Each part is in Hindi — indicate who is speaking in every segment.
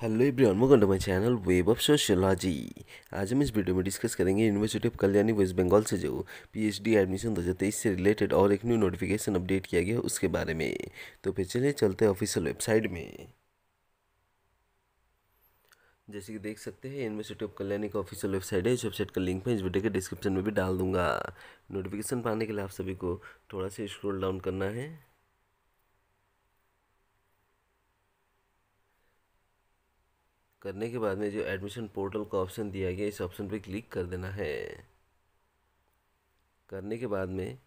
Speaker 1: hello everyone welcome to my channel web of sociology आज हम इस वीडियो में डिस्कस करेंगे यूनिवर्सिटी ऑफ कल्याणी वेस्ट बंगाल से जो पीएचडी एडमिशन 2023 से रिलेटेड और एक न्यू नोटिफिकेशन अपडेट किया गया उसके बारे में तो फिर चलिए चलते हैं ऑफिशियल वेबसाइट में जैसे कि देख सकते हैं यूनिवर्सिटी ऑफ कल्याणी का ऑफिशियल वेबसाइट है इस वेबसाइट का लिंक मैं इस वीडियो के डिस्क्रिप्शन में भी डाल दूंगा नोटिफिकेशन पाने के लिए आप सभी को थोड़ा सा स्क्रोल डाउन करना है करने के बाद में जो एडमिशन पोर्टल का ऑप्शन दिया गया इस ऑप्शन पे क्लिक कर देना है करने के बाद में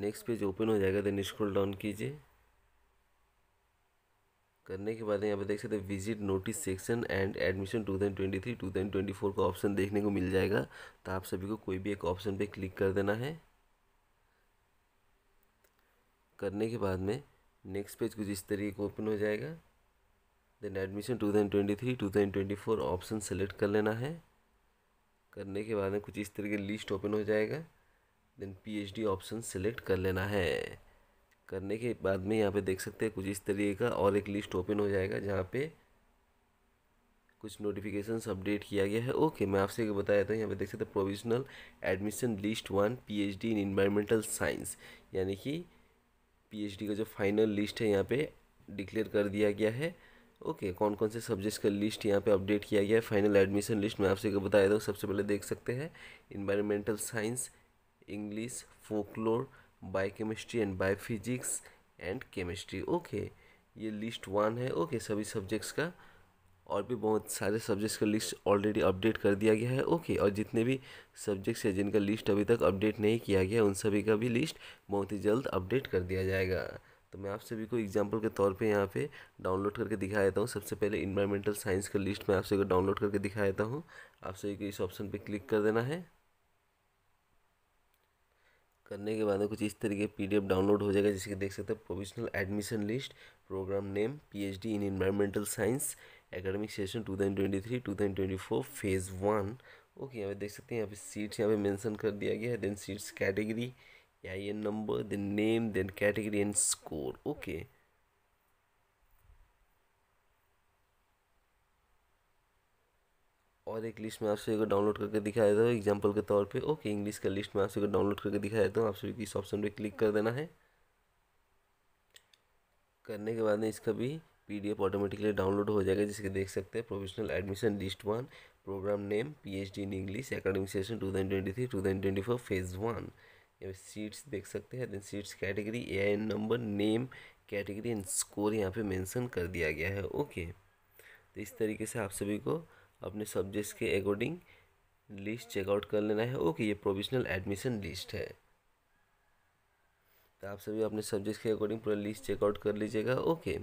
Speaker 1: नेक्स्ट पेज ओपन हो जाएगा देन स्क्रॉल डाउन कीजिए करने के बाद यहाँ पे देख सकते हैं visit notice section and admission two thousand twenty three two thousand twenty four का ऑप्शन देखने को मिल जाएगा तो आप सभी को कोई भी एक ऑप्शन पे क्लिक कर देना है करने के बाद में नेक्स्ट पेज कुछ इस तरीके का ओपन हो जाएगा देन एडमिशन 2023 2024 ऑप्शन सेलेक्ट कर लेना है करने के बाद में कुछ इस तरह की लिस्ट ओपन हो जाएगा देन पीएचडी ऑप्शन सेलेक्ट कर लेना है करने के बाद में यहाँ पे देख सकते हैं कुछ इस तरीके का और एक लिस्ट ओपन हो जाएगा जहाँ पे कुछ नोटिफिकेशन अपडेट किया गया है ओके मैं आपसे एक बताया था यहाँ पे देख सकते हैं provisional admission list one PhD in environmental science यानी कि पीएचडी का जो फाइनल लिस्ट है यहाँ पे डिक्लेयर कर दिया गया है ओके okay, कौन कौन से सब्जेक्ट्स का लिस्ट यहाँ पे अपडेट किया गया है फाइनल एडमिशन लिस्ट मैं आपसे बताया था सबसे पहले देख सकते हैं environmental science English folklore biochemistry and biophysics and chemistry okay ये लिस्ट वन है ओके okay, सभी सब्जेक्ट्स का और भी बहुत सारे सब्जेक्ट्स का लिस्ट ऑलरेडी अपडेट कर दिया गया है ओके और जितने भी सब्जेक्ट्स हैं जिनका लिस्ट अभी तक अपडेट नहीं किया गया उन सभी का भी लिस्ट बहुत ही जल्द अपडेट कर दिया जाएगा तो मैं आप सभी को एग्जाम्पल के तौर पे यहाँ पे डाउनलोड करके दिखा देता हूँ सबसे पहले इन्वायरमेंटल साइंस का लिस्ट मैं आप सभी को डाउनलोड करके दिखा देता हूँ आप सभी को इस ऑप्शन पे क्लिक कर देना है करने के बाद में कुछ इस तरीके पी डाउनलोड हो जाएगा जिसके देख सकते हैं provisional admission list programme name D in environmental science academic session twenty four phase one okay यहाँ पे देख सकते हैं यहाँ पे सीट्स यहाँ पे मेंशन कर दिया गया है then seats category I N number then name then category and score okay और एक लिस्ट में आप सभी को डाउनलोड करके दिखा देता हूँ एग्जाम्पल के तौर पे ओके इंग्लिश का लिस्ट में आप सभी को डाउनलोड करके दिखा देता हूँ आप सभी को इस ऑप्शन पे क्लिक कर देना है करने के बाद में इसका भी पीडीएफ ऑटोमेटिकली डाउनलोड हो जाएगा जिसके देख सकते हैं professional admission list one programme name D in English academic session two thousand twenty three two thousand twenty four phase one यहाँ सीट्स देख सकते हैं then seats category A number name category and score यहाँ पे मेंशन कर दिया गया है ओके तो इस तरीके से आप सभी को अपने सब्जेक्ट्स के अकॉर्डिंग लिस्ट चेकआउट कर लेना है ओके ये प्रोविजनल एडमिशन लिस्ट है तो आप सभी अपने सब्जेक्ट्स के अकॉर्डिंग पूरा लिस्ट चेकआउट कर लीजिएगा ओके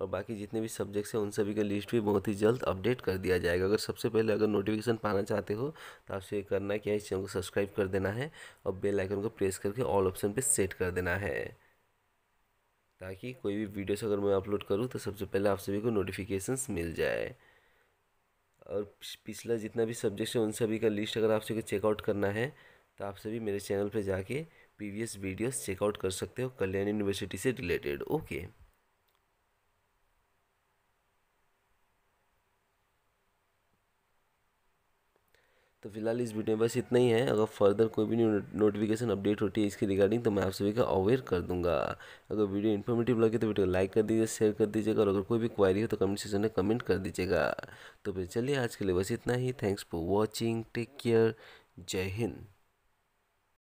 Speaker 1: और बाकी जितने भी सब्जेक्ट्स हैं उन सभी का लिस्ट भी बहुत ही जल्द अपडेट कर दिया जाएगा अगर सबसे पहले अगर नोटिफिकेशन पाना चाहते हो तो आपसे ये करना क्या है इस चैनल को सब्सक्राइब कर देना है और बेल आइकन को प्रेस करके ऑल ऑप्शन पे सेट कर देना है ताकि कोई भी वीडियोस अगर मैं अपलोड करूँ तो सबसे पहले आप सभी को नोटिफिकेशन मिल जाए और पिछला जितना भी सब्जेक्ट्स है उन सभी का लिस्ट अगर आप सभी को चेकआउट करना है तो आप सभी मेरे चैनल पर जाके प्रीवियस वीडियोस चेकआउट कर सकते हो कल्याण यूनिवर्सिटी से रिलेटेड ओके तो फिलहाल इस वीडियो में बस इतना ही है अगर फर्दर कोई भी न्यू नोटिफिकेशन अपडेट होती है इसकी रिगार्डिंग तो मैं आप सभी का अवेयर कर दूंगा अगर वीडियो इन्फॉर्मेटिव लगे तो वीडियो को लाइक कर दीजिए शेयर कर दीजिएगा और अगर कोई भी क्वारी हो तो कमेंट सेक्शन में कमेंट कर दीजिएगा तो फिर चलिए आज के लिए बस इतना ही thanks for watching take care Jai Hind